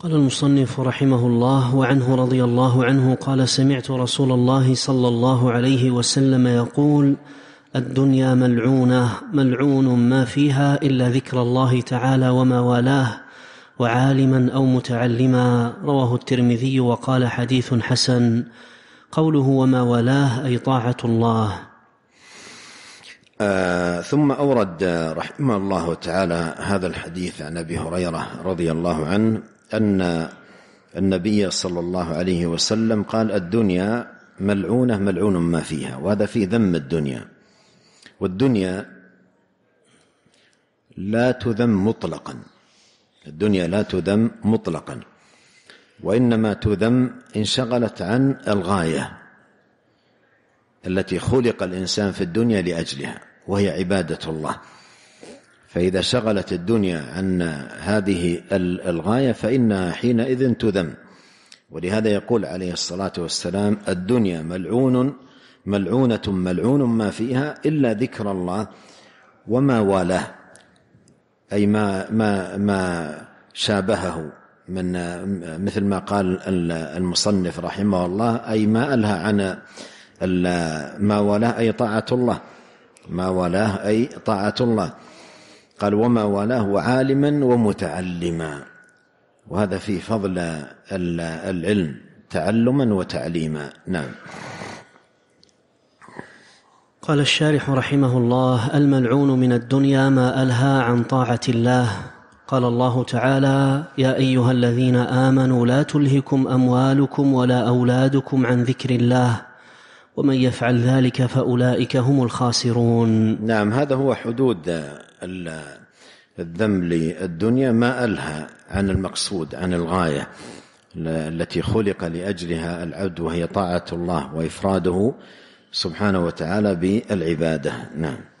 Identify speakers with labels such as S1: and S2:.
S1: قال المصنف رحمه الله وعنه رضي الله عنه قال سمعت رسول الله صلى الله عليه وسلم يقول الدنيا ملعونه ملعون ما فيها الا ذكر الله تعالى وما والاه وعالما او متعلما رواه الترمذي وقال حديث حسن قوله وما والاه اي طاعه الله آه
S2: ثم اورد رحمه الله تعالى هذا الحديث عن ابي هريره رضي الله عنه أن النبي صلى الله عليه وسلم قال الدنيا ملعونة ملعون ما فيها وهذا في ذم الدنيا والدنيا لا تذم مطلقا الدنيا لا تذم مطلقا وإنما تذم انشغلت عن الغاية التي خلق الإنسان في الدنيا لأجلها وهي عبادة الله فإذا شغلت الدنيا عن هذه الغاية فإنها حينئذ تذم ولهذا يقول عليه الصلاة والسلام الدنيا ملعون ملعونة ملعون ما فيها إلا ذكر الله وما والاه أي ما ما ما شابهه من مثل ما قال المصنف رحمه الله أي ما ألهى عن ما والاه أي طاعة الله ما والاه أي طاعة الله قال وما والاه وعالما ومتعلما وهذا فيه فضل العلم تعلما وتعليما نعم
S1: قال الشارح رحمه الله الملعون من الدنيا ما الهى عن طاعه الله قال الله تعالى يا ايها الذين امنوا لا تلهكم اموالكم ولا اولادكم عن ذكر الله ومن يفعل ذلك فأولئك هم الخاسرون نعم
S2: هذا هو حدود الذم للدنيا ما ألهى عن المقصود عن الغاية التي خلق لأجلها العبد وهي طاعة
S1: الله وإفراده سبحانه وتعالى بالعبادة نعم